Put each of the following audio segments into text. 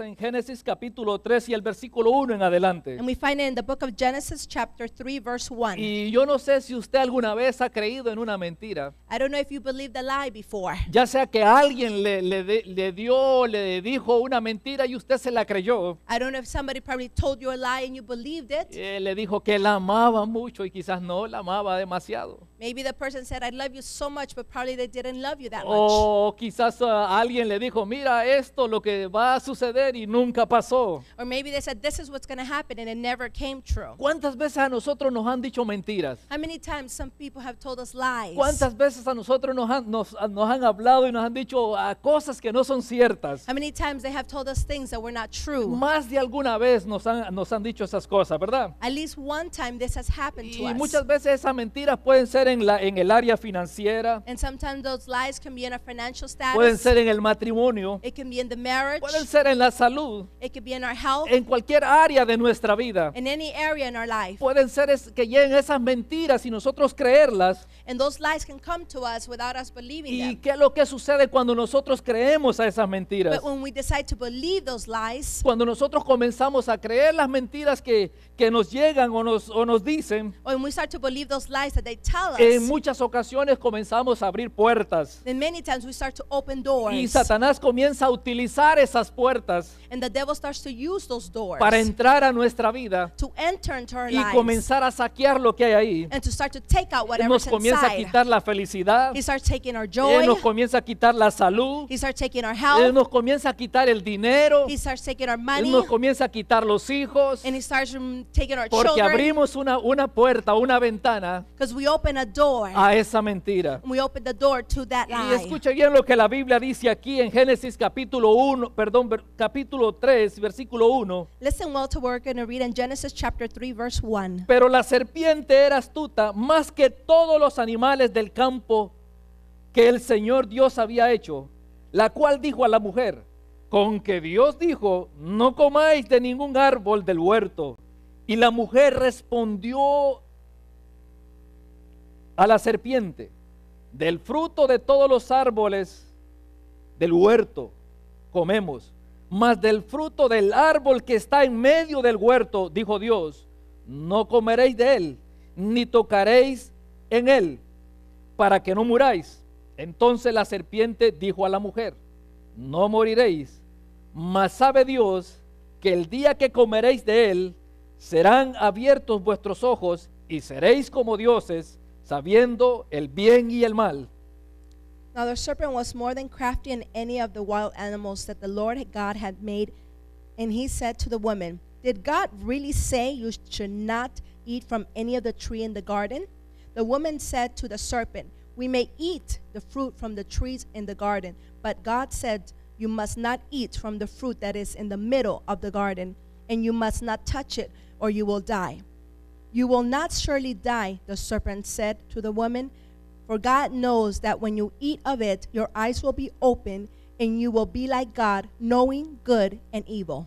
en Génesis capítulo 3 y el versículo 1 en adelante. And Y yo no sé si usted alguna vez ha creído en una mentira. Ya sea que alguien le, le, le dio, le dijo una mentira y usted se la creyó. le dijo que la amaba mucho y quizás no la amaba demasiado. Maybe the person said, I love you so much, but probably they didn't love you that much. O quizás uh, alguien le dijo, mira esto lo que va a suceder y nunca pasó. Or maybe they said, This is what's going to happen, and it never came true. ¿Cuántas veces a nosotros nos han dicho mentiras? How many times some people have told us lies? ¿Cuántas veces a nosotros nos han, nos, nos han hablado y nos han dicho ah, cosas que no son ciertas? How many times they have told us things that were not true? Más de alguna vez nos han, nos han dicho esas cosas, ¿verdad? At least one time this has happened to us. Y muchas veces esas mentiras pueden ser en, el área financiera, pueden ser en el matrimonio, pueden ser en la salud, en cualquier área de nuestra vida. in Pueden ser es- que lleguen esas mentiras y nosotros creerlas. those ¿Y qué es lo que sucede cuando nosotros creemos a esas mentiras? Cuando nosotros comenzamos a creer las mentiras que, que nos llegan o nos, o nos dicen, en muchas ocasiones comenzamos a abrir puertas. Y Satanás comienza a utilizar esas puertas para entrar a nuestra vida y comenzar a saquear lo que hay ahí. And nos comienza a quitar la felicidad. Él nos comienza a quitar la salud. Él nos comienza a quitar el dinero. Él nos comienza a quitar los hijos. Mm, Porque abrimos una, una puerta, una ventana a esa mentira. Y escucha bien lo que la Biblia dice aquí en Génesis capítulo 1, perdón, capítulo 3, versículo 1. Listen well to work and read in Genesis chapter 3 verse 1. Pero la serpiente era astuta más que todos los animales del campo que el Señor Dios había hecho, la cual dijo a la mujer, con que Dios dijo, no comáis de ningún árbol del huerto. Y la mujer respondió a la serpiente, del fruto de todos los árboles del huerto comemos, mas del fruto del árbol que está en medio del huerto, dijo Dios, no comeréis de él, ni tocaréis en él, para que no muráis. Entonces la serpiente dijo a la mujer, no moriréis, mas sabe Dios que el día que comeréis de él, serán abiertos vuestros ojos y seréis como dioses sabiendo el bien y el mal. Now the serpent was more than crafty in any of the wild animals that the Lord God had made, and he said to the woman, Did God really say you should not eat from any of the tree in the garden? The woman said to the serpent, We may eat the fruit from the trees in the garden, but God said, You must not eat from the fruit that is in the middle of the garden, and you must not touch it, or you will die. You will not surely die, the serpent said to the woman. For God knows that when you eat of it, your eyes will be opened, and you will be like God, knowing good and evil.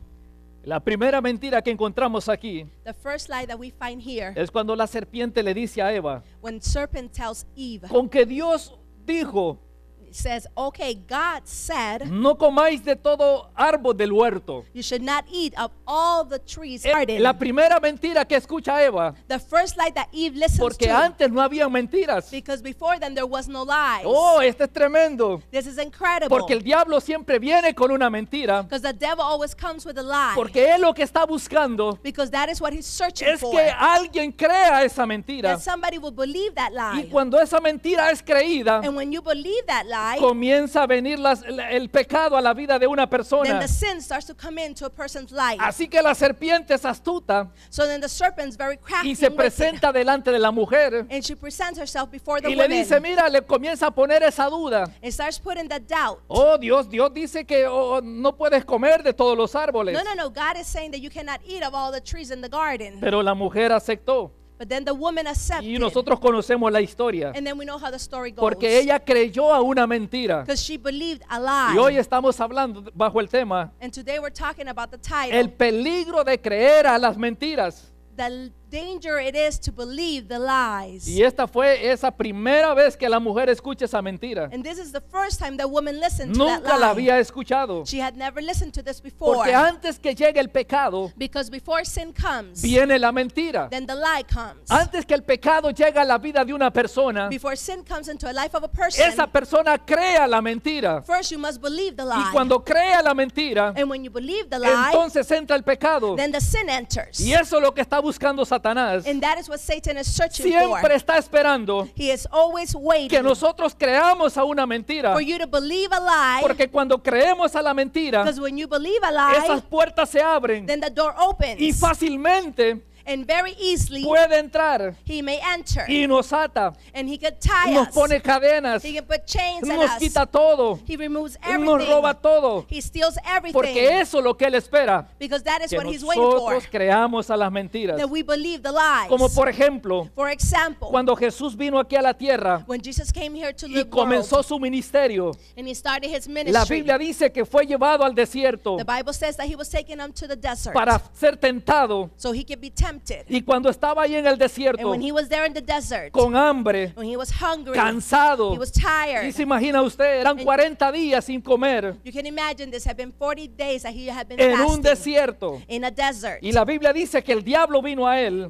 La primera mentira que encontramos aquí The first lie that we find here es cuando la serpiente le dice a Eva when serpent tells Eve con que Dios dijo says, okay, God said, no comáis de todo árbol del huerto. You should not eat of all the trees garden. Eh, la primera mentira que escucha Eva. The first lie that Eve listens Porque to, antes no había mentiras. Because before then there was no lies. Oh, este es tremendo. This is incredible. Porque el diablo siempre viene con una mentira. Because the devil always comes with a lie. Porque él lo que está buscando because that is what he's searching es for. que alguien crea esa mentira. That somebody will believe that lie. Y cuando esa mentira es creída, And when you believe that lie, comienza a venir las, el pecado a la vida de una persona. Así que la serpiente es astuta y se presenta delante de la mujer y le dice, mira, le comienza a poner esa duda. Oh Dios, Dios dice que oh, oh, no puedes comer de todos los árboles. Pero la mujer aceptó y nosotros conocemos la historia. Porque ella creyó a una mentira. Y hoy estamos hablando bajo el tema. el peligro de creer a las mentiras danger it is to believe the lies. Y esta fue esa primera vez que la mujer escucha esa mentira. And this is the first time that woman listened Nunca to that lie. la había escuchado. She had never listened to this before. Porque antes que llegue el pecado, because before sin comes, viene la mentira. Then the lie comes. Antes que el pecado llegue a la vida de una persona, before sin comes into a life of a person, esa persona crea la mentira. First you must believe the lie. Y cuando crea la mentira, And when you believe the lie, entonces entra el pecado. Then the sin enters. Y eso es lo que está buscando Satanás siempre está esperando always que nosotros creamos a una mentira. Porque cuando creemos a la mentira, esas puertas se abren y fácilmente and very easily puede entrar y nos ata, y nos pone cadenas, y nos quita todo, nos roba todo, porque eso es lo que él espera, because that que creamos a las mentiras, como por ejemplo, cuando Jesús vino aquí a la tierra y comenzó su ministerio, la Biblia dice que fue llevado al desierto para ser tentado, y cuando estaba ahí en el desierto, con hambre, cansado, y se imagina usted, eran 40 días sin comer. en un desierto. Y la Biblia dice que el diablo vino a él.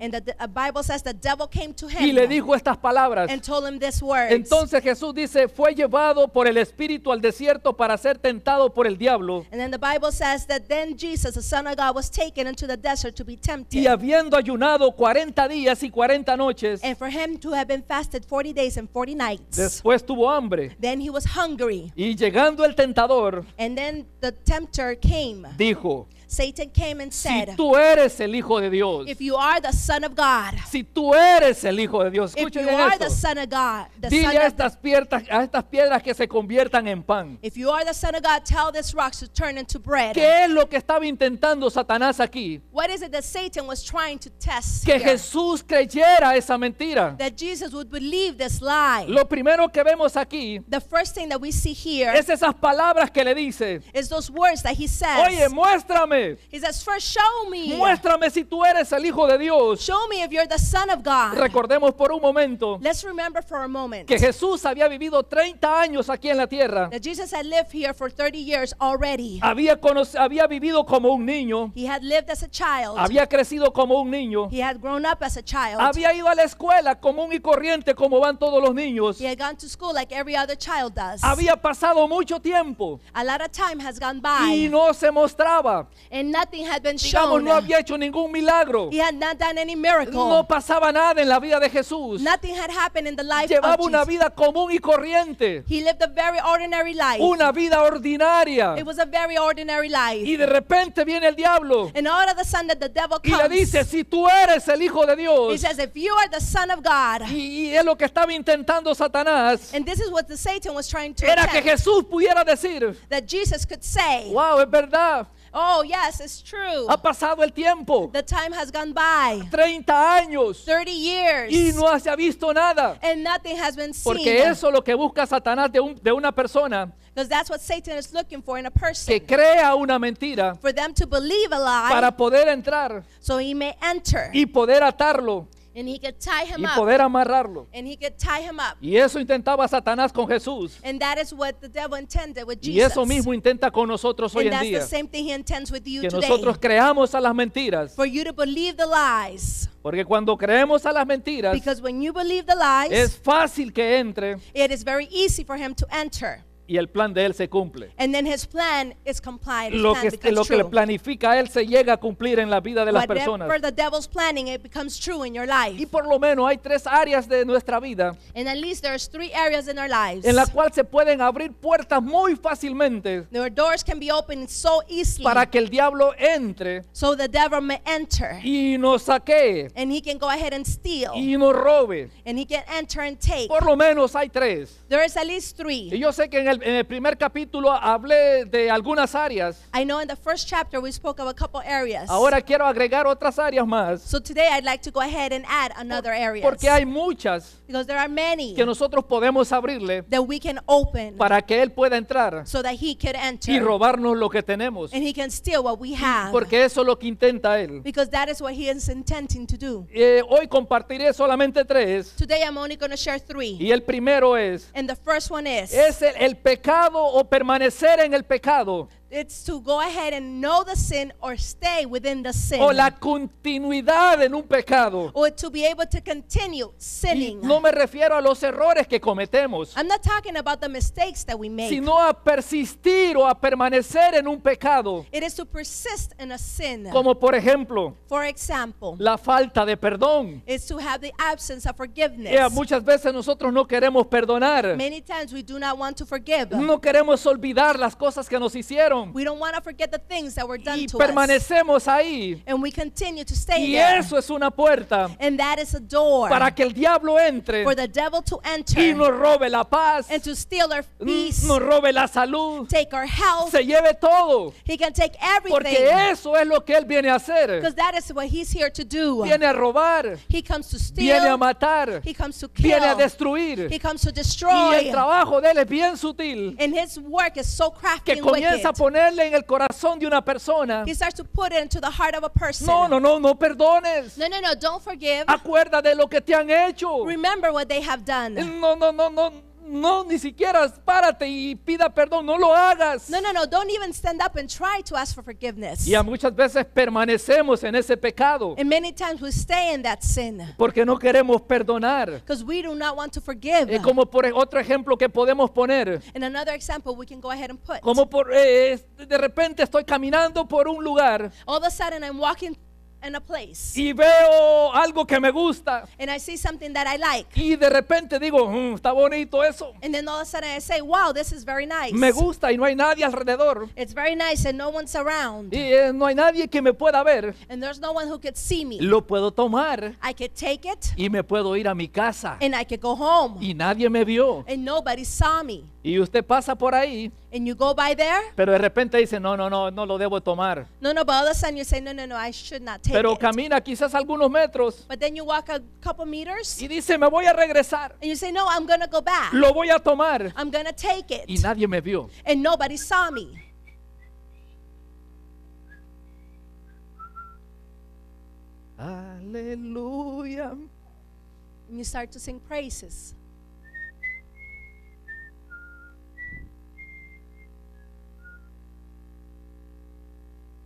y le dijo estas palabras. Entonces Jesús dice, fue llevado por el espíritu al desierto para ser tentado por el diablo. Y habiendo ayunado 40 días y 40 noches, to have been fasted 40 40 después tuvo hambre. hungry. Y llegando el tentador, dijo, Satan came and said, si tú eres el hijo de Dios, if you are the son of God, si tú eres el hijo de Dios, are esto. Son of God, the Dile son a estas piedras, a estas piedras que se conviertan en pan. If you are the son of God, tell this rock to turn into bread. ¿Qué es lo que estaba intentando Satanás aquí? What is it that Satan was trying to test? Que here? Jesús creyera esa mentira. That Jesus would believe this lie. Lo primero que vemos aquí the first thing that we see here es esas palabras que le dice. Is those words that he says. Oye, muéstrame muéstrame. He says, first show me. Muéstrame si tú eres el hijo de Dios. Show me if you're the son of God. Recordemos por un momento. Let's remember for a moment. Que Jesús había vivido 30 años aquí en la tierra. That Jesus had lived here for 30 years already. Había había vivido como un niño. He had lived as a child. Había crecido como un niño. He had grown up as a child. Había ido a la escuela común y corriente como van todos los niños. He had gone to school like every other child does. Había pasado mucho tiempo. A lot of time has gone by. Y no se mostraba. And nothing had been Digamos, shown. no había hecho ningún milagro. He had not done any miracle. No pasaba nada en la vida de Jesús. Nothing had happened in the life Llevaba of una Jesus. vida común y corriente. He lived a very ordinary life. Una vida ordinaria. It was a very ordinary life. Y de repente viene el diablo. And all of a sudden the devil comes. Y le dice, si tú eres el hijo de Dios. He says, if you are the son of God. Y, y es lo que estaba intentando Satanás. And this is what the Satan was trying to Era attempt. que Jesús pudiera decir. That Jesus could say. Wow, es verdad. Oh, yes, it's true. Ha pasado el tiempo. The time has gone by. 30 años. 30 years. Y no se ha visto nada. And nothing has been seen. Porque eso es lo que busca Satanás de, un, de una persona. Because that's what Satan is looking for in a person. Que crea una mentira. For them to believe a lie. Para poder entrar. So he may enter. Y poder atarlo And he could tie him y poder amarrarlo. And he could tie him up. Y eso intentaba Satanás con Jesús. And that is what the devil intended with Jesus. Y eso mismo intenta con nosotros hoy en día. The same thing intends with you que today. nosotros creamos a las mentiras. For you to believe the lies. Porque cuando creemos a las mentiras, when you the lies, es fácil que entre. It is very easy for him to enter y el plan de él se cumple. lo que, lo que le planifica él se llega a cumplir en la vida de las personas. Y por lo menos hay tres áreas de nuestra vida en la cual se pueden abrir puertas muy fácilmente para que el diablo entre y nos saque y nos robe. Por lo menos hay tres. Y yo sé que en el, en el primer capítulo hablé de algunas áreas. I know in the first chapter we spoke of a couple areas. Ahora quiero agregar otras áreas más. So today I'd like to go ahead and add another area. Porque hay muchas Because there are many que nosotros podemos abrirle that we can open para que él pueda entrar so that he could enter y robarnos lo que tenemos. And he can steal what we have. Porque eso es lo que intenta él. Because that is what he is intending to do. Eh, hoy compartiré solamente tres. Today I'm only going to share three. Y el primero es And the first one is, es el, el pecado o permanecer en el pecado It's to go ahead and know the sin or stay within the sin. O la continuidad en un pecado. Or to be able to continue sinning. Y no me refiero a los errores que cometemos. I'm not talking about the mistakes that we make. Sino a persistir o a permanecer en un pecado. It is to persist in a sin. Como por ejemplo, for example, la falta de perdón. It's to have the absence of forgiveness. Yeah, muchas veces nosotros no queremos perdonar. Many times we do not want to forgive. No queremos olvidar las cosas que nos hicieron tribulación. We don't want to forget the things that were done y to permanecemos us. ahí. And we continue to stay y there. eso es una puerta And that is a door para que el diablo entre for the devil to enter y nos robe la paz, and to steal our mm, peace, nos robe la salud, take our health, se lleve todo. He can take everything, porque eso es lo que él viene a hacer. That is what he's here to do. Viene a robar, he comes to steal, viene a matar, he comes to kill, viene a destruir. He comes to destroy. Y el trabajo de él es bien sutil. And his work is so crafty que comienza and wicked, a ponerle en el corazón de una persona. No, no, no, no perdones. No, no, no, don't forgive. Acuerda de lo que te han hecho. Remember what they have done. No, no, no, no no, ni siquiera párate y pida perdón, no lo hagas. No, no, no, don't even stand up and try to ask for forgiveness. Y a muchas veces permanecemos en ese pecado. And many times we stay in that sin. Porque no queremos perdonar. Because we do not want to forgive. Y como por e, otro ejemplo que podemos poner. In another example we can go ahead and put. Como por eh, de repente estoy caminando por un lugar. All of a sudden I'm walking in a place. y veo algo que me gusta And I see something that I like. y de repente digo, "Mm, está bonito eso, And then all of a sudden I say, wow, this is very nice. me gusta y no hay nadie alrededor It's very nice and no one's around. y eh, no hay nadie que me pueda ver, And there's no one who could see me. lo puedo tomar I could take it y me puedo ir a mi casa and I could go home. y nadie me vio. And nobody saw me. Y usted pasa por ahí. Pero de repente dice, no, no, no, no lo debo tomar. No, no, but pero camina quizás algunos metros. then you walk a couple meters. Y dice, me voy a regresar. And say, no, I'm go back. Lo voy a tomar. Y nadie me vio. And nobody saw me. Aleluya. And you start to sing praises.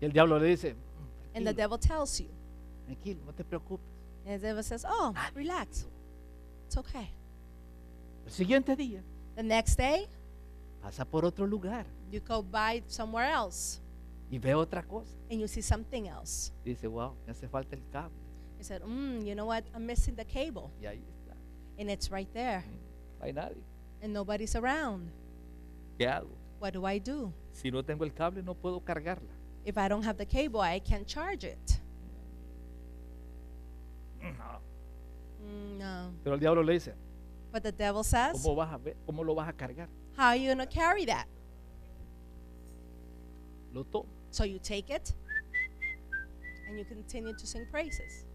el diablo le dice, and the devil tells you, tranquilo, no te preocupes. and the devil says, "Oh, ah. relax, it's okay." El siguiente día, The next day, pasa por otro lugar you go by somewhere else y ve otra cosa. and you see something else. Dice, wow, me hace falta el cable. He said, "Mm, you know what? I'm missing the cable, Y ahí está, and it's right there, mm, no hay nadie. and nobody's around. ¿Qué hago? What do I do? Si no tengo el cable, no puedo cargarla. if I don't have the cable, I can't charge it. No. Mm-hmm. no. Pero el diablo le dice, But the devil says, ¿cómo, vas a ver, ¿cómo lo vas a cargar? How are you going to carry that? Lo So you take it and you continue to sing praises.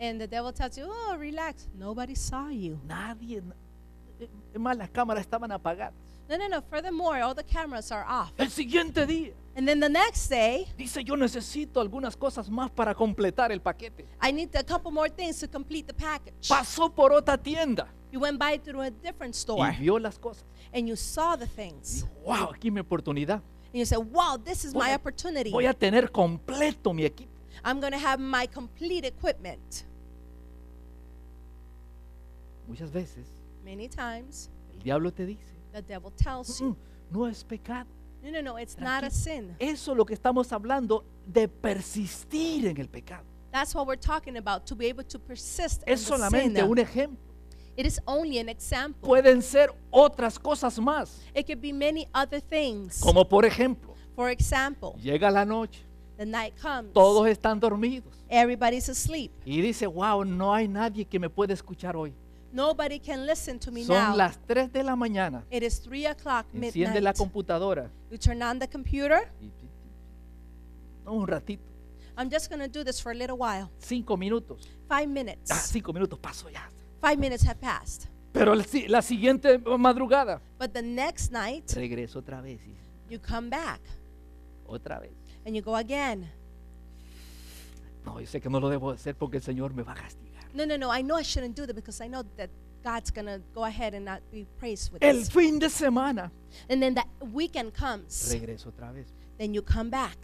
And the devil tells you, oh, relax. Nobody saw you. Nadie, más, las cámaras estaban apagadas. No, no, no. Furthermore, all the cameras are off. El siguiente día. And then the next day, dice, yo necesito algunas cosas más para completar el paquete. I need a couple more things to complete the package. Pasó por otra tienda. You went by through a different store. Y vio las cosas. And you saw the things. Y, wow, aquí mi oportunidad. And you said, wow, this is voy my a, opportunity. Voy a tener completo mi equipo. I'm going to have my complete equipment. Muchas veces Many times. El diablo te dice. The devil tells you. Mm, no, es pecado. No, no, no, it's not a sin. Eso es lo que estamos hablando de persistir en el pecado. That's what we're talking about, to be able to persist es solamente un ejemplo. It is only an example. Pueden ser otras cosas más. It could be many other things. Como por ejemplo, For example, llega la noche. The night comes. Todos están dormidos. Everybody's asleep. Y dice, wow, no hay nadie que me pueda escuchar hoy. Nobody can listen to me Son las 3 de la mañana. It is 3 o'clock midnight. Enciende la computadora. You turn on the computer. un ratito. I'm just going to do this for a little while. 5 minutos. 5 minutes. Ah, cinco minutos paso ya. Five minutes have passed. Pero la, la siguiente madrugada. But the next night. Regreso otra vez. You come back. Otra vez. And you go again. No, yo sé que no lo debo hacer porque el Señor me va a castigar. No, no, no, I know I shouldn't do that because I know that God's gonna go ahead and not be praised with El this. fin de semana. And then that weekend comes. Regreso otra vez. Then you come back.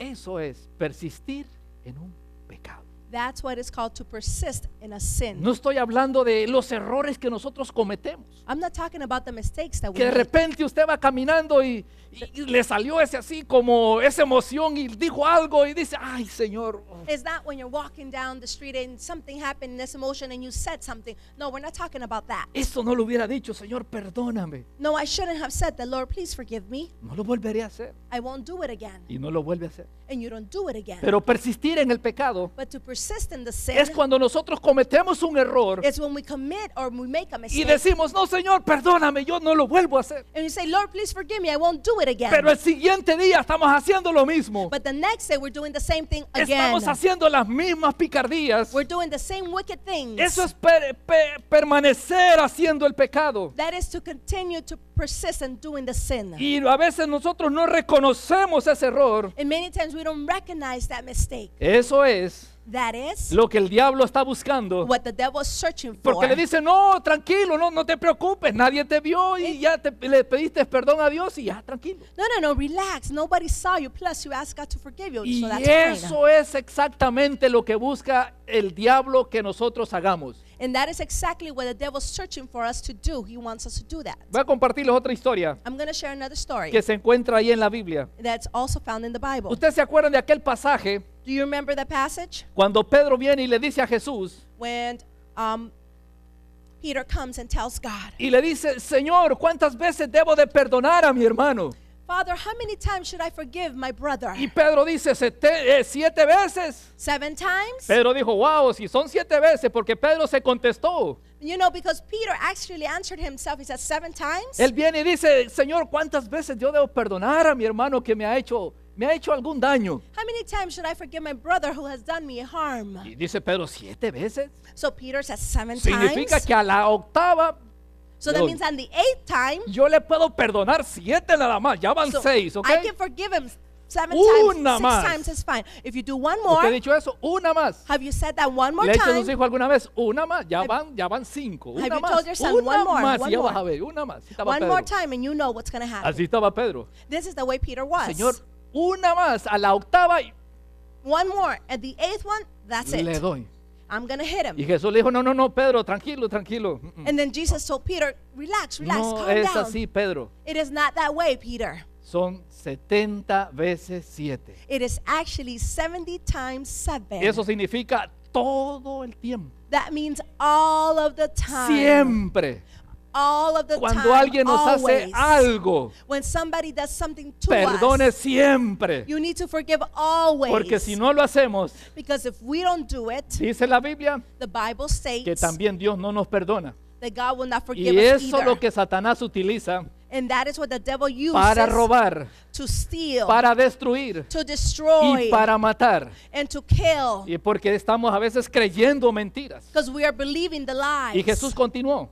Eso es persistir en un pecado. That's what it's called to persist in a sin. No estoy hablando de los errores que nosotros cometemos. I'm not talking about the mistakes that we Que de make. repente usted va caminando y, y le salió ese así como esa emoción y dijo algo y dice, ay Señor. Is that when you're walking down the street and something happened, this emotion and you said something? No, we're not talking about that. Eso no lo hubiera dicho, Señor, perdóname. No, I shouldn't have said that. Lord, please forgive me. No lo volveré a hacer. I won't do it again. Y no lo vuelve a hacer. And you don't do it again. Pero persistir en el pecado But to persist in the sin, es cuando nosotros cometemos un error it's when we commit or we make a mistake. y decimos, no Señor, perdóname, yo no lo vuelvo a hacer. And you say, Lord, please forgive me, I won't do it pero el siguiente día estamos haciendo lo mismo. Estamos haciendo las mismas picardías. Eso es permanecer haciendo el pecado. Y a veces nosotros no reconocemos ese error. Eso es That is lo que el diablo está buscando. What the devil is for. Porque le dice, no, tranquilo, no, no te preocupes, nadie te vio y eh. ya te, le pediste perdón a Dios y ya, tranquilo. No, no, no, relax, nobody saw you, plus you asked God to forgive you. Y so that's eso es exactamente lo que busca el diablo que nosotros hagamos. And that is exactly what the devil's searching for us to do. He wants us to do that. Voy a compartirles otra historia I'm going to share another story que se encuentra ahí en la Biblia. that's also found in the Bible. ¿Ustedes se acuerdan de aquel pasaje Do you remember that passage? cuando Pedro viene y le dice a Jesús When um, Peter comes and tells God, y le dice, Señor, ¿cuántas veces debo de perdonar a mi hermano? Father, how many times should I forgive my brother? Y Pedro dice eh, siete veces. Seven times. Pedro dijo, wow, si son siete veces, porque Pedro se contestó. You know, because Peter actually answered himself, he said seven times. Él viene y dice, Señor, ¿cuántas veces yo debo perdonar a mi hermano que me ha hecho me ha hecho algún daño. How many times should I forgive my brother who has done me harm? Y dice Pedro siete veces. So Peter says seven Significa times. Significa que a la octava So that means on the eighth time, yo le puedo perdonar siete nada más. Ya van so seis, ¿ok? I can forgive him seven una times, más. times is fine. If you do one more, ¿Usted ha dicho eso? Una más. Have you said that one more ¿Le he dicho a sus hijos alguna vez? Una más. Ya van, ya van cinco. Una have you más. told your son una one more? Más, one ya more. Vas a ver, una más. One Pedro. more time and you know what's going to happen. Así estaba Pedro. This is the way Peter was. Señor, una más a la octava. Y... One more at the eighth one. That's it. Le doy. I'm gonna hit him. Y Jesús le dijo, no, no, no, Pedro, tranquilo, tranquilo. And then Jesus told Peter, relax, relax, no calm es down. así, Pedro. It is not that way, Peter. Son 70 veces 7. It is actually 70 times 7. Eso significa todo el tiempo. That means all of the time. Siempre. Cuando alguien nos hace algo, perdone siempre. Porque si no lo hacemos, dice la Biblia que también Dios no nos perdona. y eso es lo que Satanás utiliza para robar, para destruir y para matar. Y porque estamos a veces creyendo mentiras. Y Jesús continuó.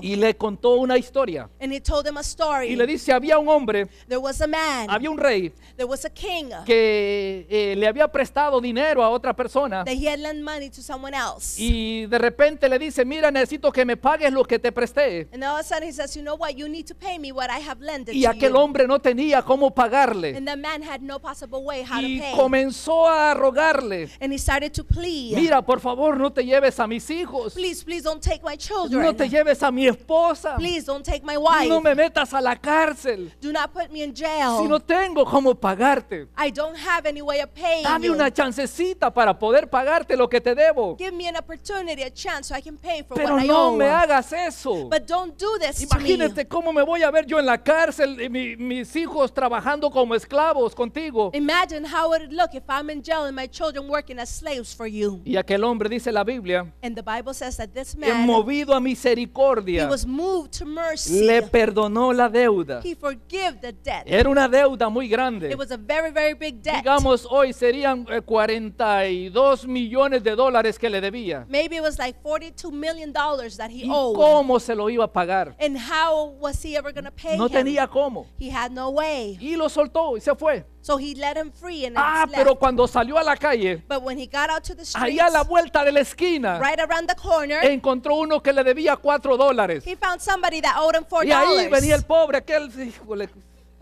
Y le contó una historia. Y le dice, había un hombre, había un rey, que eh, le había prestado dinero a otra persona. Y de repente le dice, mira, necesito que me pagues lo que te presté. Y aquel hombre no tenía cómo pagarle. y comenzó a rogarle, mira, por favor, no te lleves a mis hijos children. No te lleves a mi esposa. Please don't take my wife. No me metas a la cárcel. Do not put me in jail. Si no tengo cómo pagarte. I don't have any way of paying Dame you. una chancecita para poder pagarte lo que te debo. Give me an opportunity, a chance so I can pay for Pero what no I owe. me hagas eso. But don't do this Imagínate to me. cómo me voy a ver yo en la cárcel y mi, mis hijos trabajando como esclavos contigo. Imagine how it would look if I'm in jail and my children working as slaves for you. Y aquel hombre dice la Biblia. And the Bible says that this man a misericordia. Le perdonó la deuda. Era una deuda muy grande. Digamos hoy serían 42 eh, millones de dólares que le debía. Maybe ¿Cómo se lo iba a pagar? No tenía cómo. no Y lo soltó y se fue. So he let him free and ah, slept. pero cuando salió a la calle, But when he got out to the streets, ahí a la vuelta de la esquina, right around the corner, encontró uno que le debía cuatro dólares. He found somebody that owed him four y ahí venía el pobre, aquel, híjole,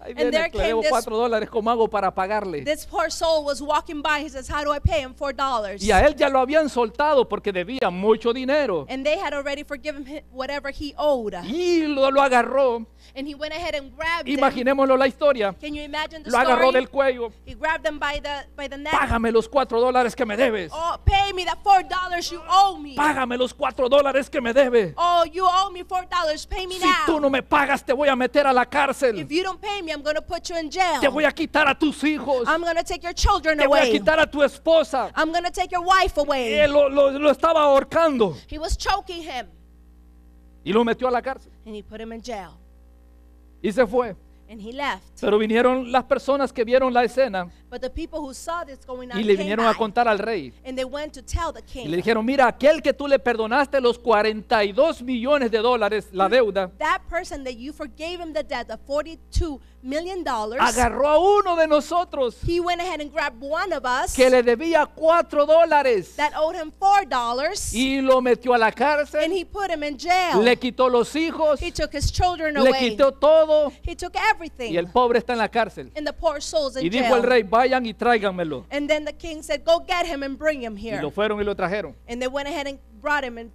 Ahí viene, there le came debo this- cuatro dólares, ¿cómo hago para pagarle? This poor soul was walking by. He says, How do I pay him? Four dollars. Y a él ya lo habían soltado porque debía mucho dinero. And they had already forgiven him whatever he owed. Y lo, lo agarró. And he went ahead and grabbed him. Imaginémoslo la historia. Can you imagine the Lo agarró del cuello. He grabbed them by the by the neck. Págame los cuatro dólares que me debes. Oh, pay me the four dollars you owe me. Págame los cuatro dólares que me debes. Oh, you owe me four dollars. Pay me Si now. tú no me pagas, te voy a meter a la cárcel. If you don't pay me, I'm going to put you in jail. Te voy a quitar a tus hijos. I'm going to take your children away. Te voy away. a quitar a tu esposa. I'm going to take your wife away. Él lo, lo, lo estaba ahorcando. He was choking him. Y lo metió a la cárcel. And he put him in jail. Y se fue. And he left. Pero vinieron las personas que vieron la escena y le vinieron a contar al rey. Y le dijeron, mira, aquel que tú le perdonaste los 42 millones de dólares la hmm. deuda. Agarró a uno de nosotros. Que le debía 4 dólares. Y lo metió a la cárcel. Le quitó los hijos. Le quitó todo. Y el pobre está en la cárcel. y dijo el rey, vayan y tráiganmelo. And then the king said, go get him and bring him Y here. lo fueron y lo trajeron. And they went ahead and brought him and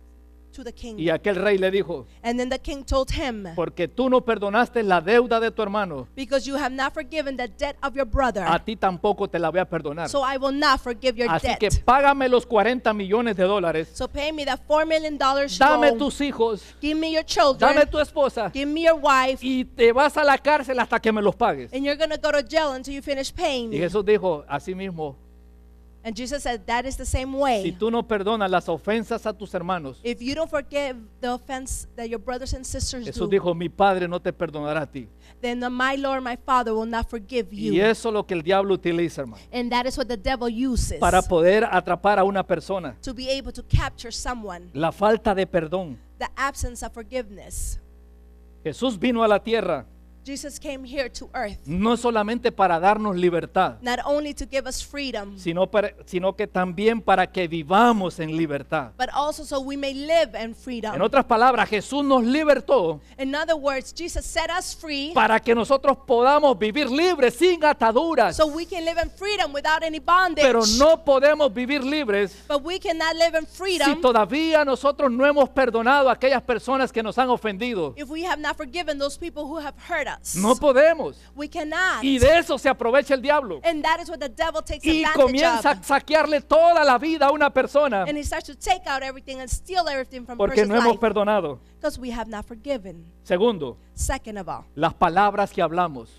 Y aquel rey le dijo, porque tú no perdonaste la deuda de tu hermano, a ti tampoco te la voy a perdonar. So I Así que págame los 40 millones de dólares. Dame tus hijos. Dame tu esposa. Y te vas a la cárcel hasta que me los pagues. Y Jesús dijo, así mismo And Jesus said that is the same way. Si tú no perdonas las ofensas a tus hermanos. If you don't forgive the offense that your brothers and sisters Jesús do, dijo, mi padre no te perdonará a ti. Then my Lord, my Father will not forgive you. Y eso es lo que el diablo utiliza, hermano. And that is what the devil uses. Para poder atrapar a una persona. To be able to capture someone. La falta de perdón. The absence of forgiveness. Jesús vino a la tierra no solamente para darnos libertad, sino, sino que también para que vivamos en libertad. En otras palabras, Jesús nos libertó para que nosotros podamos vivir libres sin ataduras. Pero no podemos vivir libres si todavía nosotros no hemos perdonado a aquellas personas que nos han ofendido. No podemos. Y de eso se aprovecha el diablo. y comienza a saquearle toda la vida a una persona. Porque no hemos perdonado. Segundo, las palabras que hablamos.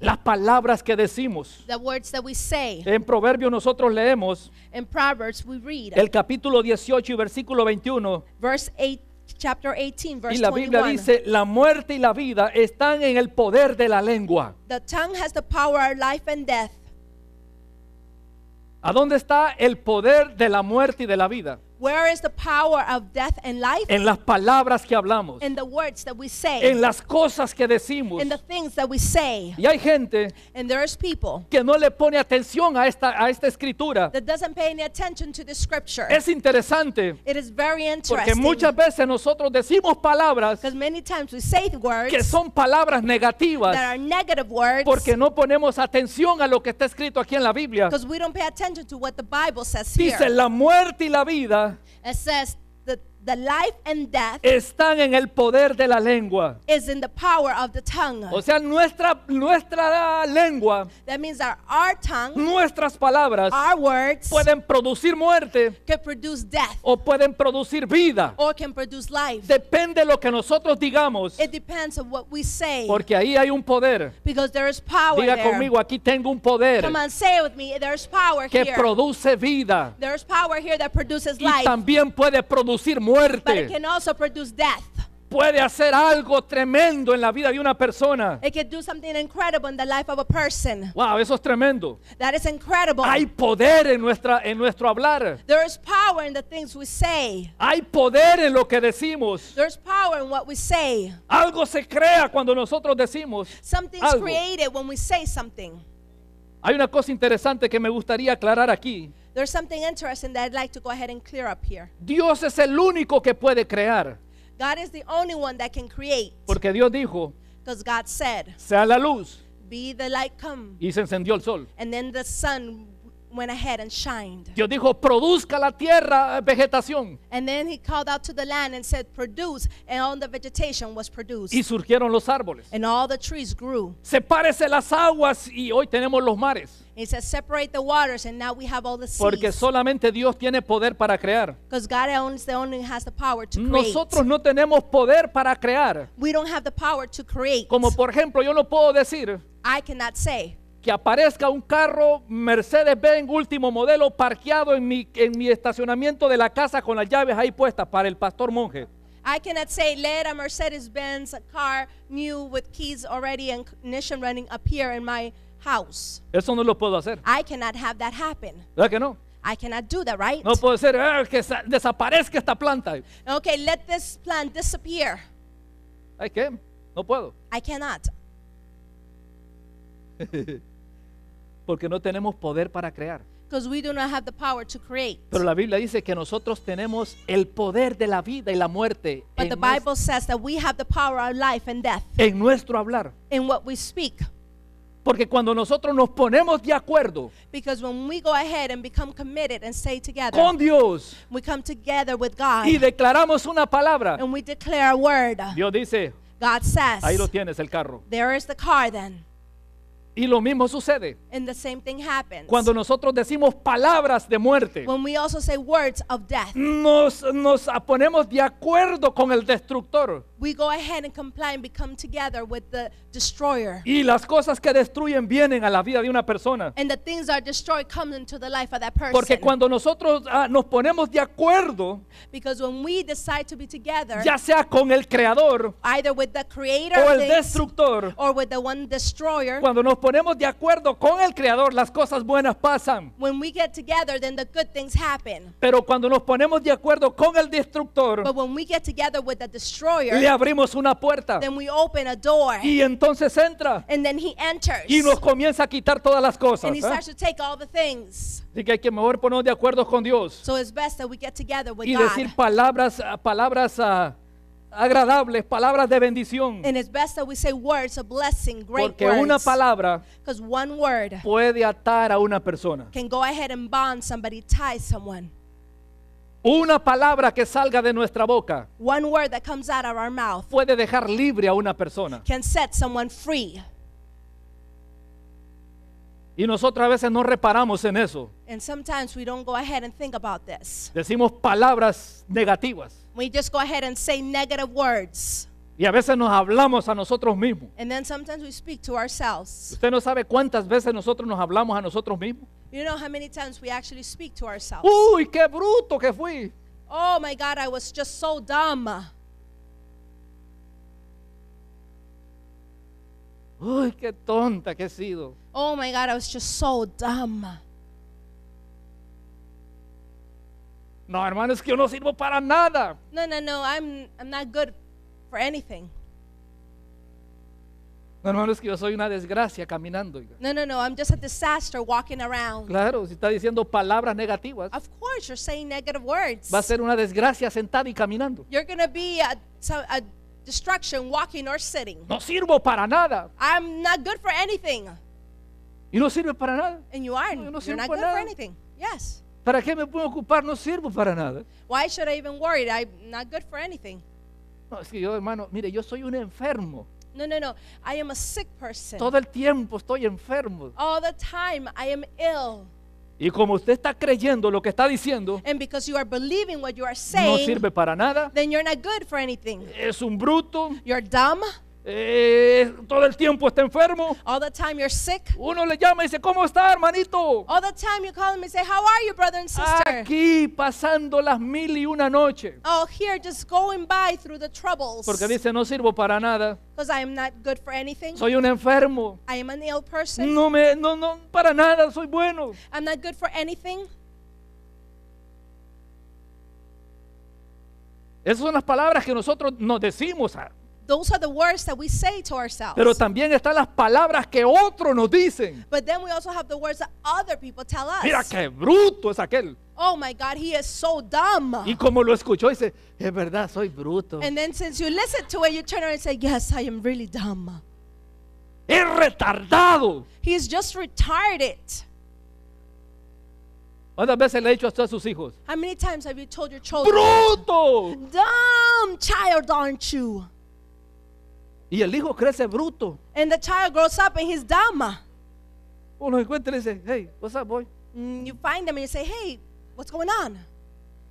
Las palabras que decimos. En Proverbios nosotros leemos. El capítulo 18 y versículo 21. Verse 18 Chapter 18, verse y la Biblia dice, la muerte y la vida están en el poder de la lengua. The tongue has the power, life and death. ¿A dónde está el poder de la muerte y de la vida? Where is the power of death and life? En las palabras que hablamos. In the words that we say. En las cosas que decimos. In the things that we say. Y hay gente que no le pone atención a esta, a esta escritura. That doesn't pay any attention to the scripture. Es interesante. It is very interesting. Porque muchas veces nosotros decimos palabras que son palabras negativas. porque no ponemos atención a lo que está escrito aquí en la Biblia. Because We don't pay attention to what the Bible says here. Dice la muerte y la vida It says, The life and death están en el poder de la lengua. Is in the power of the tongue. O sea, nuestra, nuestra lengua, That means our, our tongue, nuestras palabras, our words, pueden producir muerte can produce death, o pueden producir vida. Or can produce life. Depende lo que nosotros digamos. It depends on what we say. Porque ahí hay un poder. Because there is power Diga there. conmigo, aquí tengo un poder Come on, say with me, there is power que here. produce vida. There is power here that produces y life. también puede producir muerte. Puede hacer algo tremendo en la vida de una persona. Wow, eso es tremendo. Hay poder en nuestra en nuestro hablar. Hay poder en lo que decimos. Algo se crea cuando nosotros decimos. Hay una cosa interesante que me gustaría aclarar aquí. There's something interesting that I'd like to go ahead and clear up here. Dios es el único que puede crear. God is the only one that can create. Porque Dios dijo, Because God said, sea la luz. Be the light come. Y se encendió el sol. And then the sun went ahead and shined. Dios dijo, produzca la tierra eh, vegetación. And then he called out to the land and said, produce, and all the vegetation was produced. Y surgieron los árboles. And all the trees grew. Sepárese las aguas y hoy tenemos los mares. He says, separate the waters, and now we have all the seas. Porque solamente Dios tiene poder para crear. Because God owns the only has the power to create. Nosotros no tenemos poder para crear. We don't have the power to create. Como por ejemplo, yo no puedo decir. I cannot say que aparezca un carro Mercedes-Benz último modelo parqueado en mi, en mi estacionamiento de la casa con las llaves ahí puestas para el pastor monje. I cannot say let a Mercedes-Benz car new with keys already and ignition running appear in my house. Eso no lo puedo hacer. I cannot have that happen. ¿Verdad que no? I cannot do that, right? No puedo ser eh, que desaparezca esta planta. Okay, let this plant disappear. I can. No puedo. I cannot. Porque no tenemos poder para crear. Because we do not have the power to create. Pero la Biblia dice que nosotros tenemos el poder de la vida y la muerte. But the Bible says that we have the power of life and death. En nuestro hablar. In what we speak. Porque cuando nosotros nos ponemos de acuerdo Because when we go ahead and become committed and stay together, con Dios we come together with God, y declaramos una palabra, and we declare a word, Dios dice, God says, ahí lo tienes el carro. There is the car then. Y lo mismo sucede. Cuando nosotros decimos palabras de muerte, nos, nos ponemos de acuerdo con el destructor. Y las cosas que destruyen vienen a la vida de una persona. Porque cuando nosotros ah, nos ponemos de acuerdo, ya sea con el creador, o el destructor, cuando nos ponemos de acuerdo con el Creador, las cosas buenas pasan. Pero cuando nos ponemos de acuerdo con el destructor, le abrimos una puerta. Y entonces entra. Y nos comienza a quitar todas las cosas. ¿eh? Así que hay que mejor ponernos de acuerdo con Dios. y decir palabras, palabras. a ah, agradables, palabras de bendición. Porque una palabra puede atar a una persona. Una palabra que salga de nuestra boca puede dejar libre a una persona. Y nosotros a veces no reparamos en eso. Decimos palabras negativas. We just go ahead and say negative words. Y a veces nos hablamos a nosotros mismos. And then sometimes we speak to ourselves. Usted no sabe cuántas veces nosotros nos hablamos a nosotros mismos. You know how many times we actually speak to ourselves. Uy, qué bruto que fui. Oh my God, I was just so dumb. Uy, qué tonta que he sido. Oh my God, I was just so dumb. No, hermano, es que yo no sirvo para nada. No, no, no, I'm, I'm not good for anything. No, hermano, es que yo soy una desgracia caminando. No, no, no, I'm just a disaster walking around. Claro, si está diciendo palabras negativas. Of course, you're saying negative words. Va a ser una desgracia sentada y caminando. You're going to be a, a destruction walking or sitting. No sirvo para nada. I'm not good for anything. Y no sirve para nada. And you are. No, no sirvo you're not para good nada. for anything. Yes. ¿Para qué me puedo ocupar? No sirvo para nada. Why should I even worry? I'm not good for anything. No, es que yo, hermano, mire, yo soy un enfermo. No, no, no. I am a sick person. Todo el tiempo estoy enfermo. All the time I am ill. Y como usted está creyendo lo que está diciendo, you are what you are saying, no sirve para nada. Then you're not good for anything. Es un bruto. You're dumb. Eh, todo el tiempo está enfermo. All the time you're sick. Uno le llama y dice, ¿cómo está, hermanito? All the time you call him and say, How are you, brother and sister? Aquí pasando las mil y una noche. Oh, here just going by through the troubles. Porque dice, no sirvo para nada. Because I am not good for anything. Soy un enfermo. I am an ill person. No me, no, no, para nada soy bueno. I'm not good for anything. Esas son las palabras que nosotros nos decimos a ah, Those are the words that we say to ourselves. Pero también están las palabras que otros nos dicen. But then we also have the words that other people tell us. Mira qué bruto es aquel. Oh my God, he is so dumb. Y como lo escuchó dice, es verdad, soy bruto. And then since you listen to it, you turn around and say, yes, I am really dumb. Es retardado. He is just retarded. ¿Cuántas veces le has dicho esto a sus hijos? How many times have you told your children? Bruto. Dumb child, aren't you? Y el hijo crece bruto. And the child grows up and he's dumb. Uno encuentra y dice, hey, what's up, boy? Mm, you find them and you say, hey, what's going on?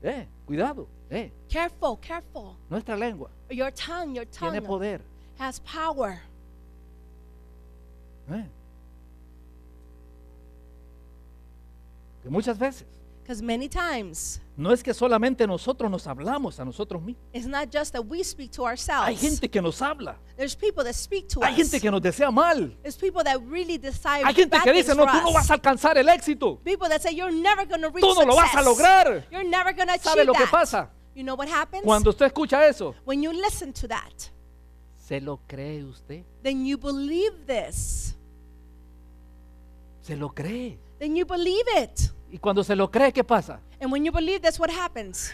Eh, cuidado. Eh. Careful, careful. Nuestra lengua. Your tongue, your tongue. Tiene poder. Has power. Eh. Que muchas veces Because many times, no es que solamente nosotros nos hablamos a nosotros mismos. it's not just that we speak to ourselves. Hay gente que nos habla. There's people that speak to Hay us. gente que nos desea mal. There's people that really desire Hay gente que dice, no, tú no vas a alcanzar el éxito. People that say you're never going to reach Tú no lo vas a lograr. You're never going to achieve ¿Sabe lo que that. pasa? You know what happens? Cuando usted escucha eso, when you listen to that, ¿se lo cree usted? then you believe this. ¿Se lo cree? Then you believe it. Y cuando se lo cree, ¿qué pasa? And when you believe, that's what happens.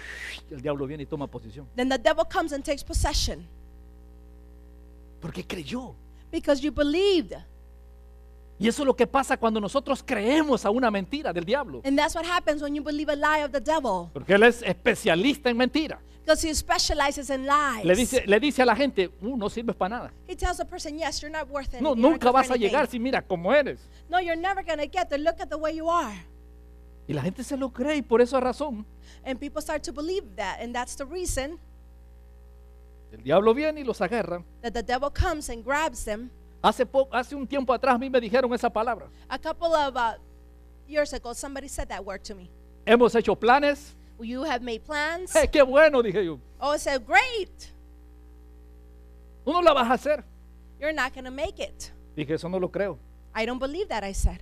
El diablo viene y toma posesión. Then the devil comes and takes possession. Porque creyó. Because you believed. Y eso es lo que pasa cuando nosotros creemos a una mentira del diablo. And that's what happens when you believe a lie of the devil. Porque él es especialista en mentira. Because he specializes in lies. Le dice, le dice a la gente, uh, no sirves para nada. He tells the person, yes, you're not worth it. No, nunca vas a llegar si mira cómo eres. No, you're never going to get there. Look at the way you are. Y la gente se lo cree y por esa razón. And people start to believe that, and that's the reason. El diablo viene y los agarra. That the devil comes and grabs them. Hace, poco, hace un tiempo atrás a mí me dijeron esa palabra. A couple of uh, years ago, somebody said that word to me. Hemos hecho planes. You have made plans. Hey, qué bueno, dije yo. Oh, so great. Uno la vas a hacer. You're not going to make it. Dije, eso no lo creo. I don't believe that, I said.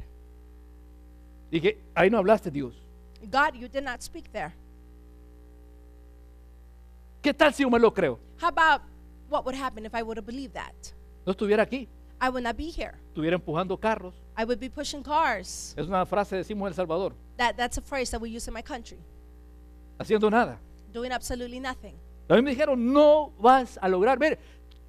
Dije, ahí no hablaste, Dios. God, you did not speak there. ¿Qué tal si yo me lo creo? How about what would happen if I would have believed that? No estuviera aquí. I would not be here. Estuviera empujando carros. I would be pushing cars. Es una frase decimos en El Salvador. That, that's a phrase that we use in my country. Haciendo nada. Doing absolutely nothing. A mí me dijeron, no vas a lograr. Mire,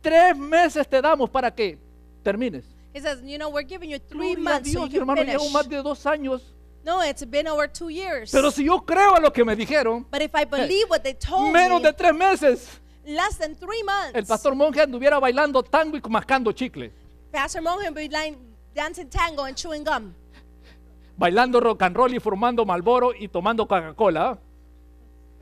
tres meses te damos para que termines. He says, you know, we're giving you three Gloria months a Dios, so you hermano, finish. llevo más de dos años no, it's been over two years. Pero si yo creo a lo que me dijeron, But if I believe what they told menos me, de tres meses, less than three months, el pastor monje anduviera bailando tango y mascando chicle, Pastor Mongen would be like dancing tango and chewing gum, bailando rock and roll y formando malboro y tomando Coca-Cola.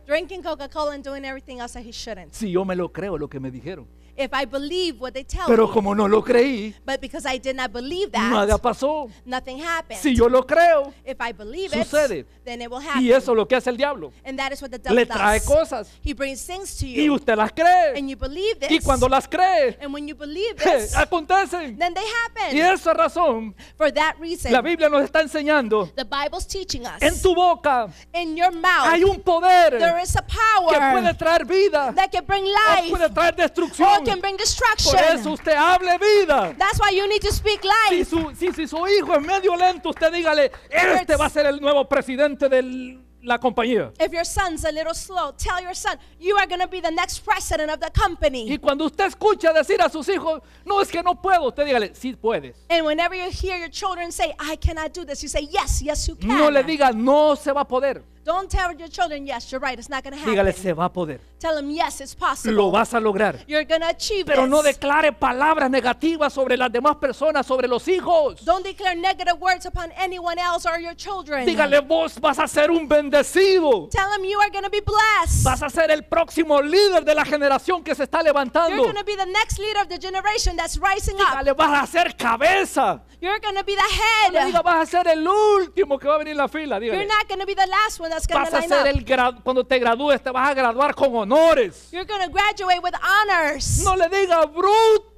drinking Coca-Cola and doing everything else that he shouldn't. Si yo me lo creo lo que me dijeron. If I believe what they tell Pero me, como no lo creí, but because I did not believe that, nada pasó. Nothing happened. Si yo lo creo, If I believe it, sucede. then it will happen. Y eso es lo que hace el diablo. And that is what the devil Le trae does. cosas He brings things to y usted las cree. and you believe this, Y cuando las cree, and when you believe this, acontecen. then they happen. Y esa razón, For that reason, la Biblia nos está enseñando. the Bible's teaching us, En tu boca in your mouth, hay un poder there is a power que puede traer vida, that can bring o life, puede traer destrucción. or oh, can bring Por eso usted hable vida. That's why you need to speak life. Si su, si, si su hijo es medio lento, usted dígale, este va a ser el nuevo presidente del la compañía. If your son's a little slow, tell your son you are going to be the next president of the company. Y cuando usted escucha decir a sus hijos, no es que no puedo, usted dígale, sí puedes. And whenever you hear your children say I cannot do this, you say yes, yes you can. No le diga no se va a poder. Don't tell your children, yes, you're right, it's not going to happen. Dígale, se va a poder. Tell them, yes, it's possible. Lo vas a lograr. You're going to achieve Pero this. no declare palabras negativas sobre las demás personas, sobre los hijos. Don't declare negative words upon anyone else or your children. Dígale, vos vas a ser un bendecido. Tell them you are going to be blessed. Vas a ser el próximo líder de la generación que se está levantando. You're going to be the next leader of the generation that's rising Dígale, up. vas a ser cabeza. You're going to be the head. No le diga, vas a ser el último que va a venir en la fila. Dígale. You're not going to be the last one that's Vas a ser el cuando te gradúes te vas a graduar con honores. You're going to graduate with honors. No le diga bruto.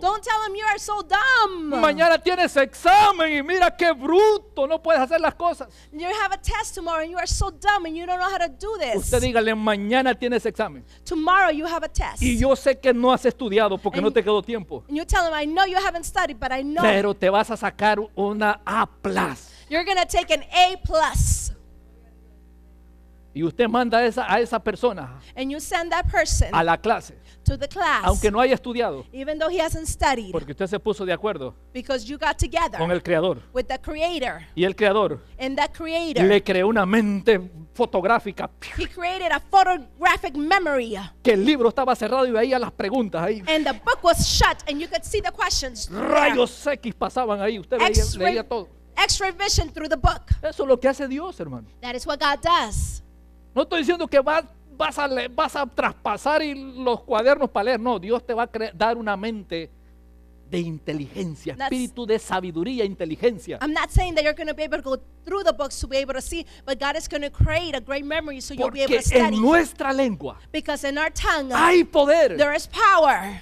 Don't tell him you are so dumb. Mañana tienes examen y mira qué bruto, no puedes hacer las cosas. You have a test tomorrow and you are so dumb and you don't know how to do this. Usted dígale, mañana tienes examen. Tomorrow you have a test. Y yo sé que no has estudiado porque and, no te quedó tiempo. And you tell him, I know you haven't studied, but I know. Pero te vas a sacar una A+. You're going to take an A+. Y usted manda a esa, a esa persona a la clase, aunque no haya estudiado, porque usted se puso de acuerdo con el Creador. y el Creador le creó una mente fotográfica. Que el libro estaba cerrado y veía las preguntas ahí. And the Rayos X pasaban ahí, usted veía, todo. vision through the book. Eso es lo que hace Dios, hermano. That is what God does. No estoy diciendo que vas, a, traspasar y los cuadernos para leer. No, Dios te va a dar una mente de inteligencia, espíritu de sabiduría, inteligencia. I'm not saying that you're going to be able to go through the books to be able to see, but God is going to create a great memory so you'll be able to study. en nuestra lengua Because in our tongue hay poder. There is power.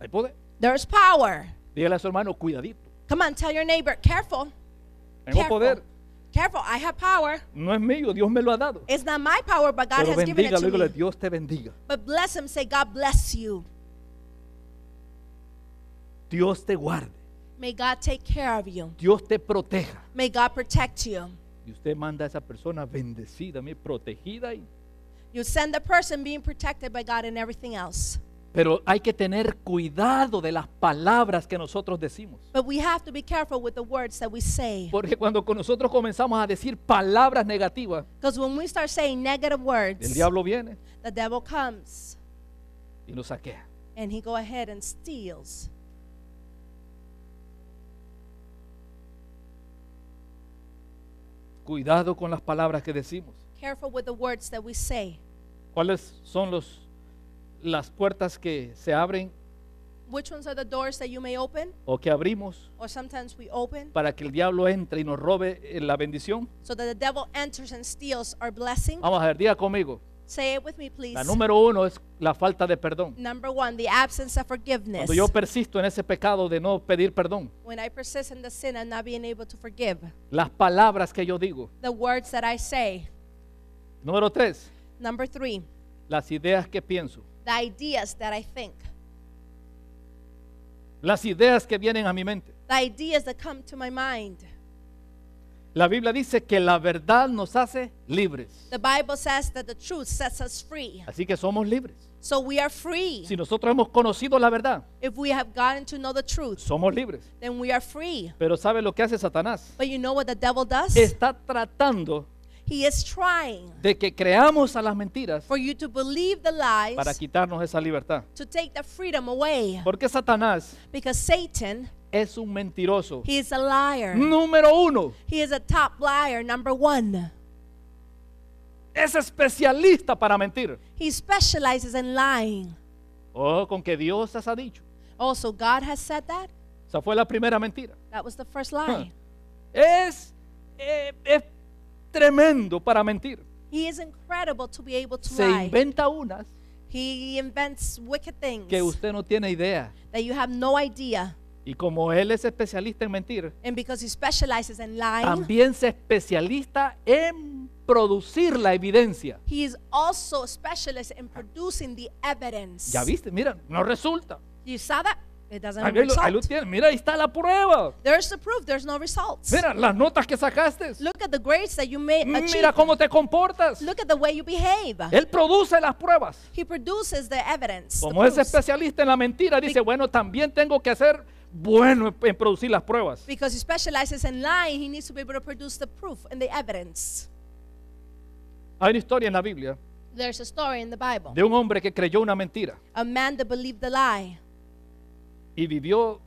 Hay poder. There is power. Dígale a su hermano, cuidadito. Come on, tell your neighbor, careful. Tengo careful. poder. Careful, I have power. No es mío, Dios me lo ha dado. It's not my power, but God Pero has given it to me. Dios te bendiga. But bless him, say God bless you. Dios te guarde. May God take care of you. Dios te proteja. May God protect you. Y usted manda a esa persona bendecida, protegida y You send the person being protected by God and everything else. Pero hay que tener cuidado de las palabras que nosotros decimos. Porque cuando nosotros comenzamos a decir palabras negativas, el diablo viene y nos saquea. Cuidado con las palabras que decimos. ¿Cuáles son los las puertas que se abren Which ones are the doors that you may open? o que abrimos Or sometimes we open para que el diablo entre y nos robe eh, la bendición. so that the devil enters and steals our blessing. Vamos a ver, diga conmigo. Say it with me, please. La número uno es la falta de perdón. Number one, the absence of forgiveness. Cuando yo persisto en ese pecado de no pedir perdón, When I persist in the sin and not being able to forgive, las palabras que yo digo. the words that I say. Número tres, Number three, las ideas que pienso the ideas that I think. Las ideas que vienen a mi mente. The ideas that come to my mind. La Biblia dice que la verdad nos hace libres. The Bible says that the truth sets us free. Así que somos libres. So we are free. Si nosotros hemos conocido la verdad, If we have gotten to know the truth, somos libres. Then we are free. Pero ¿sabe lo que hace Satanás? But you know what the devil does? Está tratando He is trying de que creamos a las mentiras for you to believe the lies, para quitarnos esa libertad. to take the freedom away. Porque Satanás Because Satan es un mentiroso. he is a liar. Número uno, He is a top liar, number one. es especialista para mentir. He specializes in lying. Oh, con que Dios has dicho. Also, God has said that. Esa fue la primera mentira. That was the first lie. Es, eh, es tremendo para mentir. He is incredible to be able to Se lie. inventa unas He invents wicked things que usted no tiene idea. that you have no idea. Y como él es especialista en mentir, And because he specializes in lying, también se especialista en producir la evidencia. he is also a specialist in producing the evidence. Ya viste, mira, no resulta. You saw that? It doesn't tienes. Mira, ahí está la prueba. There's the proof. There's no results. Mira las notas que sacaste. Look at the grades that you made. Mira cómo te comportas. Look at the way you behave. Él produce las pruebas. He produces the evidence. Como es especialista en la mentira, dice, bueno, también tengo que hacer bueno en producir las pruebas. Because he specializes in lying, he needs to be able to produce the proof and the evidence. Hay una historia en la Biblia. There's a story in the Bible. De un hombre que creyó una mentira. A man that believed the lie y vivió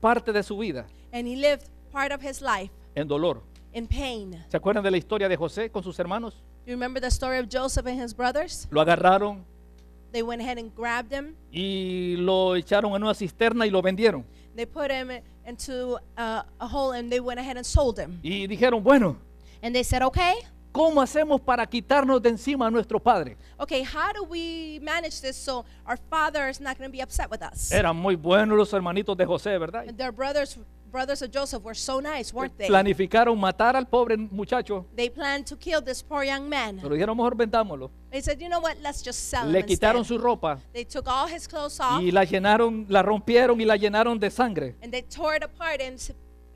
parte de su vida en dolor. in ¿Se acuerdan de la historia de José con sus hermanos? You remember the story of Joseph and his brothers? Lo agarraron They went ahead and grabbed him. y lo echaron en una cisterna y lo vendieron. They put him into uh, a hole and they went ahead and sold him. Y dijeron, bueno, And they said, "Okay, ¿Cómo hacemos para quitarnos de encima a nuestro padre? Okay, how do we manage this so our father is not going to be upset with us? Eran muy buenos los hermanitos de José, ¿verdad? And their brothers brothers of Joseph were so nice, weren't they? Planificaron matar al pobre muchacho. They planned to kill this poor young man. Pero dijeron, mejor vendámoslo. They said, you know what, let's just sell Le him quitaron instead. su ropa. They took all his clothes off. Y la llenaron, la rompieron y la llenaron de sangre. And they tore it apart and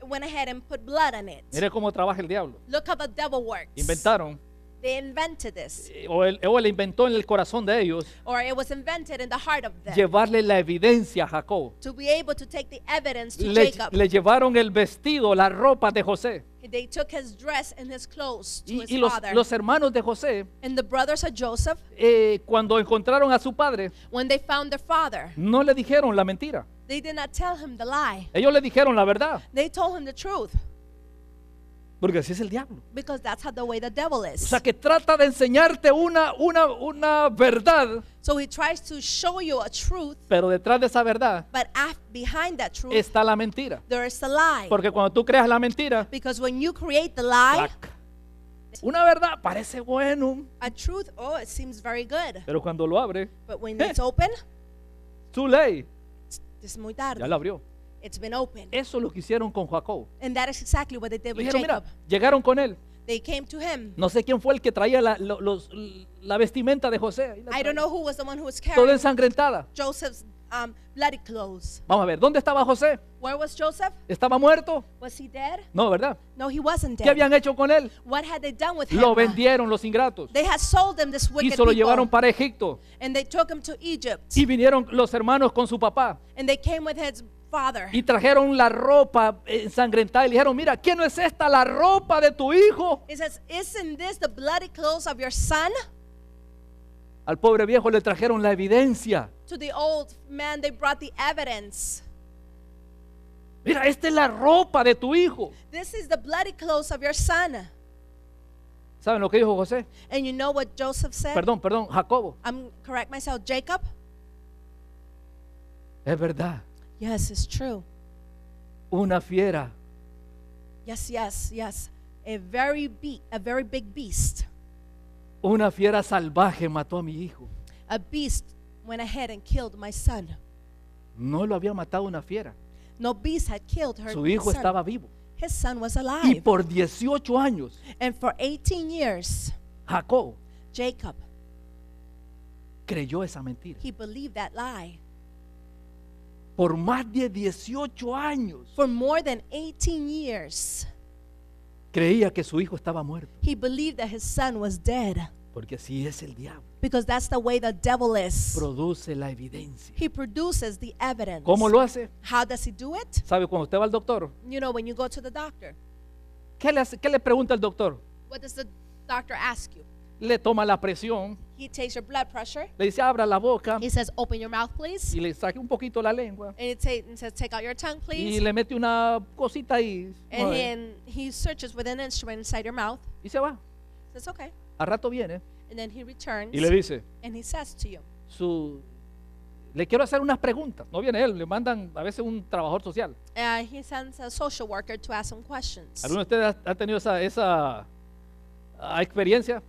went ahead and put blood on it. Mire cómo trabaja el diablo. Look how the devil works. Inventaron. They invented this. Eh, o él, o él inventó en el corazón de ellos. Or it was invented in the heart of them. Llevarle la evidencia a Jacob. To be able to take the evidence to le, Jacob. Le llevaron el vestido, la ropa de José. They took his dress and his clothes to y, his y los, father. los, hermanos de José, and the brothers of Joseph, eh, cuando encontraron a su padre, when they found their father, no le dijeron la mentira. They did not tell him the lie. Ellos le dijeron la verdad. They told him the truth. Porque así es el diablo. Because that's how the way the devil is. O sea, que trata de enseñarte una, una, una verdad. So he tries to show you a truth, pero detrás de esa verdad but behind that truth, está la mentira. There is a lie. Porque cuando tú creas la mentira, Because when you create the lie, black. Una verdad parece bueno. A truth, oh, it seems very good. Pero cuando lo abre, But when eh, it's open, too late. Es muy tarde. Ya lo abrió. It's been opened. Eso es lo que hicieron con Jacob. And that is exactly what they did with Jacob. mira, llegaron con él. They came to him. No sé quién fue el que traía la, los- la vestimenta de José. I don't know who was the one who was Toda carrying ensangrentada. Joseph's um, bloody clothes. Vamos a ver, ¿dónde estaba José? Where was Joseph? ¿Estaba muerto? Was he dead? No, ¿verdad? No, he wasn't dead. ¿Qué habían hecho con él? What had they done with him? Lo vendieron los ingratos. They had sold him this wicked Y wicked se lo llevaron para Egipto. and they took him to Egypt. Y vinieron los hermanos con su papá. And they came with his y trajeron la ropa ensangrentada y le dijeron, mira, ¿quién no es esta la ropa de tu hijo? Al pobre viejo le trajeron la evidencia. To the old man they brought the evidence. Mira, esta es la ropa de tu hijo. ¿Saben lo que dijo José? Perdón, perdón, Jacobo. Jacob. Es verdad. Yes, it's true. Una fiera. Yes, yes, yes. A very big, a very big beast. Una fiera salvaje mató a mi hijo. A beast went ahead and killed my son. No lo había matado una fiera. No beast had killed her. Su hijo estaba vivo. His son was alive. Y por 18 años. And for 18 years. Jacob. Jacob. Creyó esa mentira. He believed that lie por más de 18 años. For more than 18 years. Creía que su hijo estaba muerto. He believed that his son was dead. Porque así es el diablo. Because that's the way the devil is. Produce la evidencia. He produces the evidence. ¿Cómo lo hace? How does he do it? ¿Sabe cuando usted va al doctor? You know when you go to the doctor. ¿Qué le, qué le pregunta el doctor? What does the doctor ask you? le toma la presión. He takes your blood pressure. Le dice, abra la boca. He says, open your mouth, please. Y le saque un poquito la lengua. And it says, take out your tongue, please. Y le mete una cosita ahí. And, he, and he searches with an instrument inside your mouth. Y se va. It's okay. A rato viene. And then he returns. Y le dice. And he says to you. Su, le quiero hacer unas preguntas. No viene él, le mandan a veces un trabajador social. Uh, he sends a social worker to ask some questions. ¿Alguno de ustedes ha, ha tenido esa, esa ah, experiencia?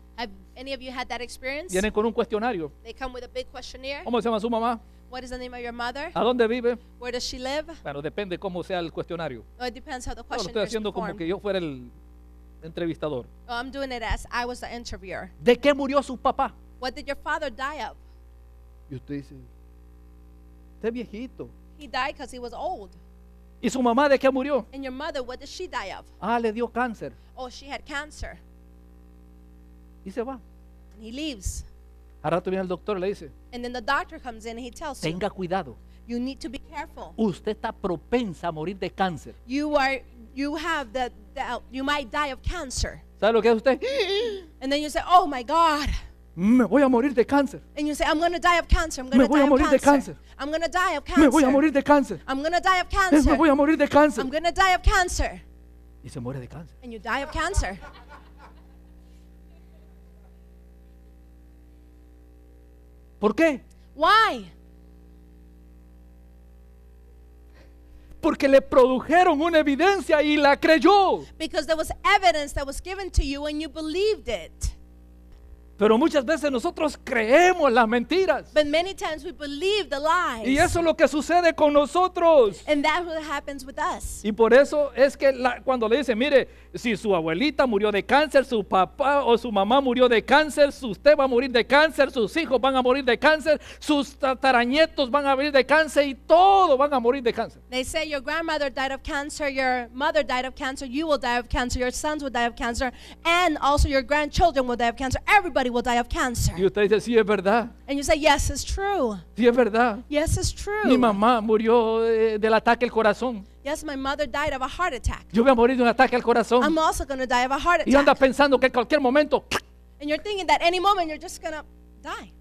Any of you had that experience? Vienen con un cuestionario. They come with a big questionnaire. ¿Cómo se llama su mamá? What is the name of your mother? ¿A dónde vive? Where does she live? Bueno, depende cómo sea el cuestionario. Oh, it depends how the question claro, estoy haciendo como que yo fuera el entrevistador. Oh, I'm doing it as I was the interviewer. ¿De qué murió su papá? What did your father die of? Y usted dice, "Está viejito. He died because he was old. ¿Y su mamá de qué murió? And your mother, what did she die of? Ah, le dio cáncer. Oh, she had cancer. Y se va. And he leaves. A rato viene el doctor y le dice, And then the doctor comes in and he tells you, tenga cuidado. you need to be careful. Usted está propensa a morir de cáncer. You are you have the, the you might die of cancer. ¿Sabe lo que es usted? And then you say, "Oh my god." Me voy a morir de cáncer. And you say, I'm gonna die of cancer. I'm going Me voy die a of morir de cancer. cáncer. I'm gonna die of cancer. Me voy a morir de cáncer. I'm gonna die of cancer. Me voy a morir de cáncer. I'm gonna die of cancer. Y se muere de cáncer. And you die of cancer. ¿Por qué? Why? Porque le produjeron una evidencia y la creyó. Because there was evidence that was given to you and you believed it. Pero muchas veces nosotros creemos las mentiras. But many times we believe the lies. Y eso es lo que sucede con nosotros. And that's what happens with us. Y por eso es que la, cuando le dicen, mire, si su abuelita murió de cáncer, su papá o su mamá murió de cáncer, usted va a morir de cáncer, sus hijos van a morir de cáncer, sus tatarañetos van a morir de cáncer y todo van a morir de cáncer. They say your grandmother died of cancer, your mother died of cancer, you will die of cancer, your sons will die of cancer, and also your grandchildren will die of cancer. Everybody somebody will die of cancer. Y usted dice, sí, es verdad. And you say, yes, it's true. Sí, es verdad. Yes, it's true. Mi mamá murió de, eh, del ataque al corazón. Yes, my mother died of a heart attack. Yo voy a morir de un ataque al corazón. I'm also going to die of a heart attack. Y anda pensando que en cualquier momento... And you're thinking that any moment you're just going to die.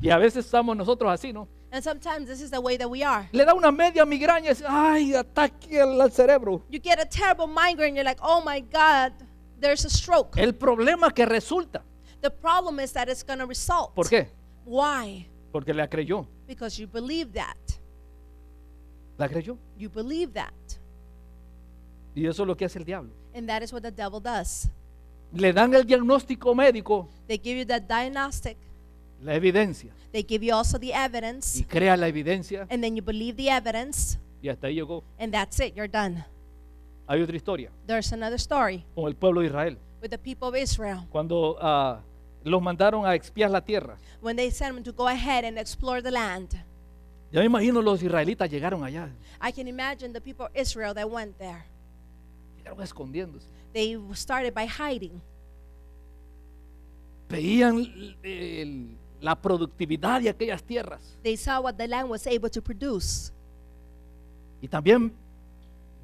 Y a veces estamos nosotros así, ¿no? And sometimes this is the way that we are. Le da una media migraña y dice, ay, ataque al cerebro. You get a terrible migraine, you're like, oh my God. there's a stroke. El problema que resulta. The problem is that it's going to result. ¿Por qué? Why? Porque la creyó. Because you believe that. La creyó. You believe that. Y eso es lo que hace el diablo. And that is what the devil does. Le dan el diagnóstico médico. They give you that diagnostic. La evidencia. They give you also the evidence. Y crea la evidencia. And then you believe the evidence. Y hasta ahí llegó. And that's it, you're done. Hay otra historia. There's another story Con el pueblo de Israel. with the people of Israel Cuando ah, los mandaron a expiar la tierra. when they sent them to go ahead and explore the land. Ya me imagino los israelitas llegaron allá. I can imagine the people of Israel that went there. Llegaron escondiéndose. They started by hiding. Veían eh, el- la productividad de aquellas tierras. They saw what the land was able to produce. Y también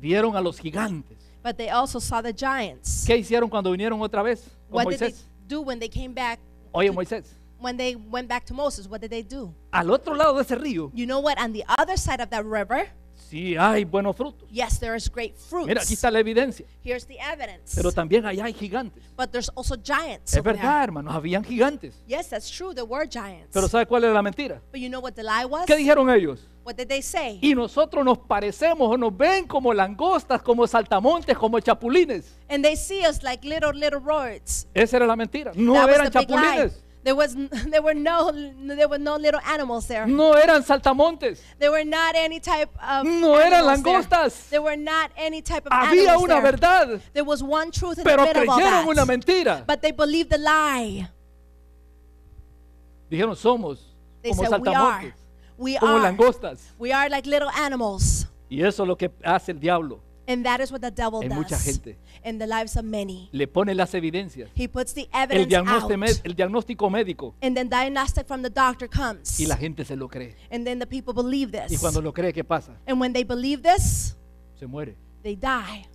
vieron a los gigantes. But they also saw the giants. ¿Qué hicieron cuando vinieron otra vez What did they do when they came back? Oye, Moisés, When they went back to Moses, what did they do? al otro lado de ese río You know what? On the other side of that river, sí hay buenos frutos. Yes, there is great fruits. Mira, aquí está la evidencia. Here's the evidence. Pero también allá hay gigantes. But there's also giants es verdad, hermanos, habían gigantes. Yes, that's true. There were giants. Pero ¿sabe cuál era la mentira? But you know what the lie was? ¿Qué dijeron ellos? What did they say? Y nosotros nos parecemos o nos ven como langostas, como saltamontes, como chapulines. And they see us like little little Esa era la mentira. No eran chapulines. There was there were no there were no little animals there. No eran saltamontes. There were not any type of No eran langostas. There. there. were not any type of Había una there. verdad. There was one truth in Pero the middle creyeron of all that. una mentira. But they believed the lie. Dijeron somos they como said, saltamontes. We are, we como are, langostas. We are like little animals. Y eso es lo que hace el diablo. And that is what the devil en does. mucha gente in the lives of many. Le pone las evidencias. He puts the El diagnóstico, out. el diagnóstico médico. And then diagnostic from the doctor comes. y la gente se lo cree. And then the people believe this. Y cuando lo cree, ¿qué pasa? And when they believe this, Se muere. they die.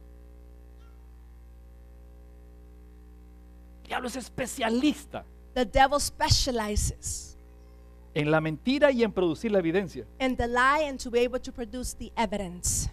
El diablo es especialista The devil specializes en la mentira y en producir la evidencia. in the lie and to be able to produce the evidence.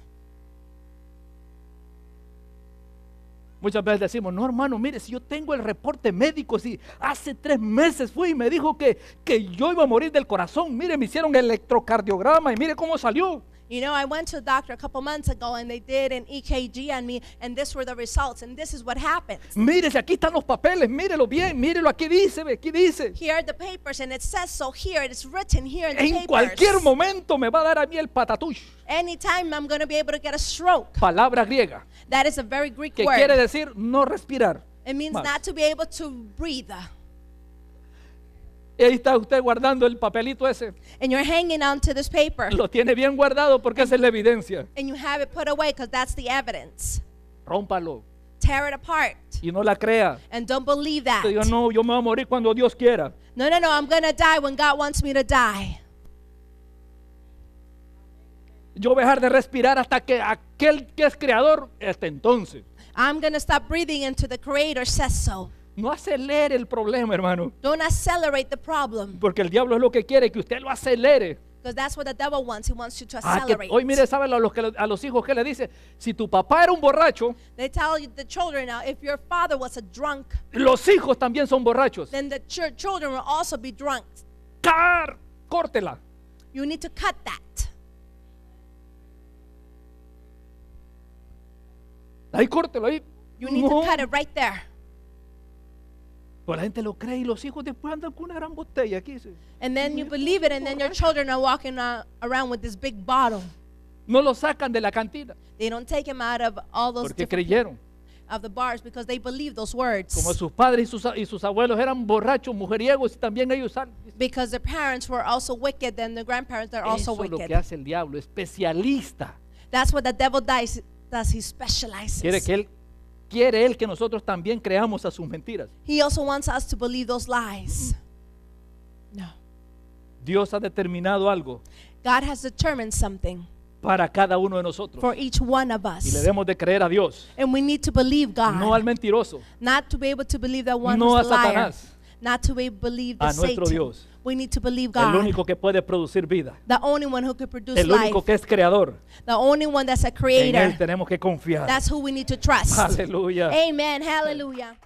Muchas veces decimos, no hermano, mire, si yo tengo el reporte médico, si hace tres meses fui y me dijo que, que yo iba a morir del corazón, mire, me hicieron electrocardiograma y mire cómo salió. You know, I went to the doctor a couple months ago and they did an EKG on me and this were the results and this is what happened. Mire, aquí están los papeles, mírelo bien, mírelo aquí dice, aquí dice. Here are the papers and it says so here, it's written here in the en papers. En cualquier momento me va a dar a mí el patatush. Anytime I'm going to be able to get a stroke. Palabra griega. That is a very Greek que word. Que quiere decir no respirar. It means Mas. not to be able to breathe. Y ahí está usted guardando el papelito ese. And you're hanging on to this paper. Lo tiene bien guardado porque esa es la evidencia. And you have it put away because that's the evidence. Rómpalo. Tear it apart. Y no la crea. And don't believe that. Yo no, yo me voy a morir cuando Dios quiera. No, no, no, I'm going to die when God wants me to die. Yo voy a dejar de respirar hasta que aquel que es creador, hasta entonces. I'm going to stop breathing until the creator says so. No acelere el problema, hermano. Don't accelerate the problem. Porque el diablo es lo que quiere, que usted lo acelere. Because that's what the devil wants. He wants you to ah, accelerate. Ah, hoy mire, saben a los, que, a los hijos que le dice, si tu papá era un borracho, They tell the children now, uh, if your father was a drunk, los hijos también son borrachos. Then the children will also be drunk. Car, córtela. You need to cut that. Ahí córtelo ahí. You need to cut it right there. Pues la gente lo cree y los hijos después andan con una gran botella aquí. And then you believe it and then your children are walking around with this big bottle. No lo sacan de la cantina. They don't take him out of all those Porque creyeron. Of the bars because they believe those words. Como sus padres y sus, y sus abuelos eran borrachos, mujeriegos y también ellos Because their parents were also wicked and the grandparents are also wicked. Eso es lo que hace el diablo, especialista. That's what the devil does, does he specializes. Quiere que él quiere él que nosotros también creamos a sus mentiras. He also wants us to believe those lies. Mm-hmm. No. Dios ha determinado algo. God has determined something. Para cada uno de nosotros. For each one of us. Y le debemos de creer a Dios. And we need to believe God. No al mentiroso. Not to be able to believe that one no a Satanás. Liar. Not to be believe the a nuestro Satan. Dios. We need to believe God. El único que puede producir vida. The only one who can produce el único life. que es creador. The only one that's a creator. En él tenemos que confiar. That's who we need to trust. Hallelujah. Amen. Hallelujah.